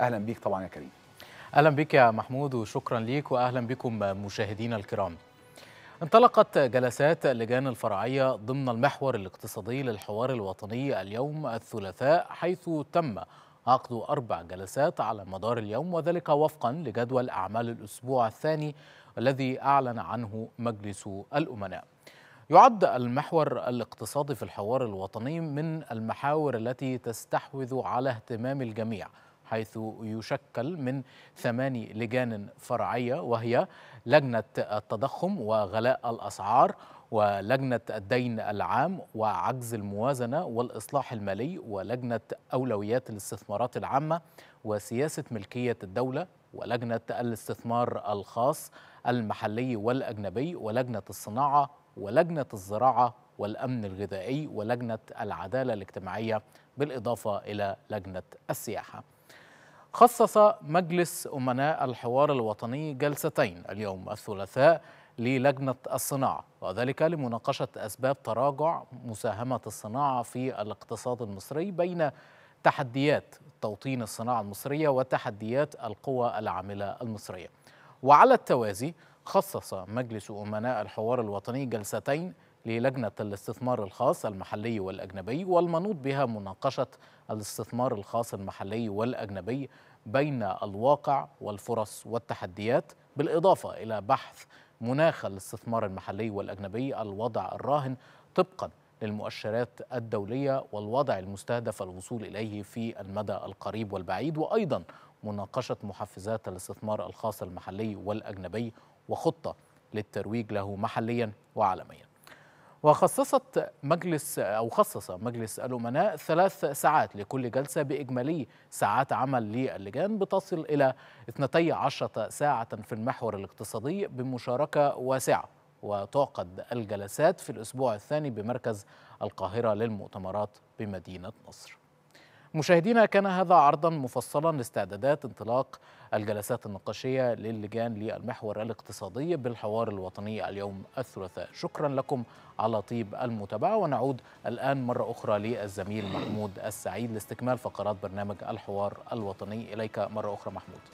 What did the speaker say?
اهلا بيك طبعا يا كريم اهلا بك يا محمود وشكرا ليك واهلا بكم مشاهدينا الكرام انطلقت جلسات اللجان الفرعيه ضمن المحور الاقتصادي للحوار الوطني اليوم الثلاثاء حيث تم عقد اربع جلسات على مدار اليوم وذلك وفقا لجدول اعمال الاسبوع الثاني الذي اعلن عنه مجلس الامناء يعد المحور الاقتصادي في الحوار الوطني من المحاور التي تستحوذ على اهتمام الجميع حيث يشكل من ثماني لجان فرعية وهي لجنة التضخم وغلاء الأسعار ولجنة الدين العام وعجز الموازنة والإصلاح المالي ولجنة أولويات الاستثمارات العامة وسياسة ملكية الدولة ولجنة الاستثمار الخاص المحلي والأجنبي ولجنة الصناعة ولجنة الزراعة والأمن الغذائي ولجنة العدالة الاجتماعية بالإضافة إلى لجنة السياحة خصص مجلس أمناء الحوار الوطني جلستين اليوم الثلاثاء للجنة الصناعة وذلك لمناقشة أسباب تراجع مساهمة الصناعة في الاقتصاد المصري بين تحديات توطين الصناعة المصرية وتحديات القوى العاملة المصرية وعلى التوازي خصص مجلس أمناء الحوار الوطني جلستين للجنة الاستثمار الخاص المحلي والأجنبي والمنوط بها مناقشة الاستثمار الخاص المحلي والأجنبي بين الواقع والفرص والتحديات بالإضافة إلى بحث مناخ الاستثمار المحلي والأجنبي الوضع الراهن طبقاً للمؤشرات الدولية والوضع المستهدف الوصول إليه في المدى القريب والبعيد وأيضا مناقشة محفزات الاستثمار الخاص المحلي والأجنبي وخطة للترويج له محليا وعالميا وخصصت مجلس أو خصص مجلس الأمناء ثلاث ساعات لكل جلسة بإجمالي ساعات عمل للجان بتصل إلى 12 ساعة في المحور الاقتصادي بمشاركة واسعة وتعقد الجلسات في الأسبوع الثاني بمركز القاهرة للمؤتمرات بمدينة نصر مشاهدينا كان هذا عرضا مفصلا لاستعدادات انطلاق الجلسات النقاشية للجان للمحور الاقتصادي بالحوار الوطني اليوم الثلاثاء شكرا لكم على طيب المتابعة ونعود الآن مرة أخرى للزميل محمود السعيد لاستكمال فقرات برنامج الحوار الوطني إليك مرة أخرى محمود